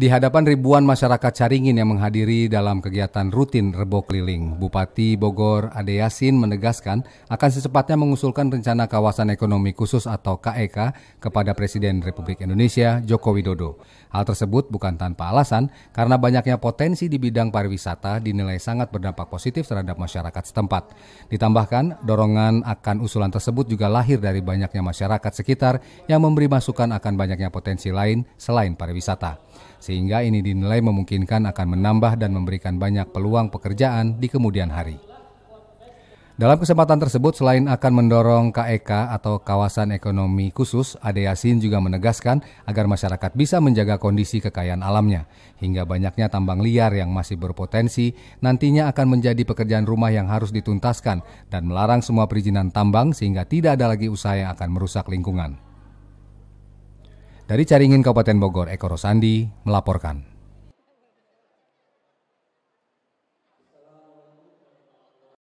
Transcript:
Di hadapan ribuan masyarakat Caringin yang menghadiri dalam kegiatan rutin rebo keliling, Bupati Bogor Ade Yasin menegaskan akan secepatnya mengusulkan rencana kawasan ekonomi khusus atau KEK e kepada Presiden Republik Indonesia Joko Widodo. Hal tersebut bukan tanpa alasan karena banyaknya potensi di bidang pariwisata dinilai sangat berdampak positif terhadap masyarakat setempat. Ditambahkan, dorongan akan usulan tersebut juga lahir dari banyaknya masyarakat sekitar yang memberi masukan akan banyaknya potensi lain selain pariwisata sehingga ini dinilai memungkinkan akan menambah dan memberikan banyak peluang pekerjaan di kemudian hari. Dalam kesempatan tersebut, selain akan mendorong KEK e atau Kawasan Ekonomi Khusus, Ade Yasin juga menegaskan agar masyarakat bisa menjaga kondisi kekayaan alamnya, hingga banyaknya tambang liar yang masih berpotensi nantinya akan menjadi pekerjaan rumah yang harus dituntaskan dan melarang semua perizinan tambang sehingga tidak ada lagi usaha yang akan merusak lingkungan. Dari Caringin Kabupaten Bogor, Eko Rosandi melaporkan.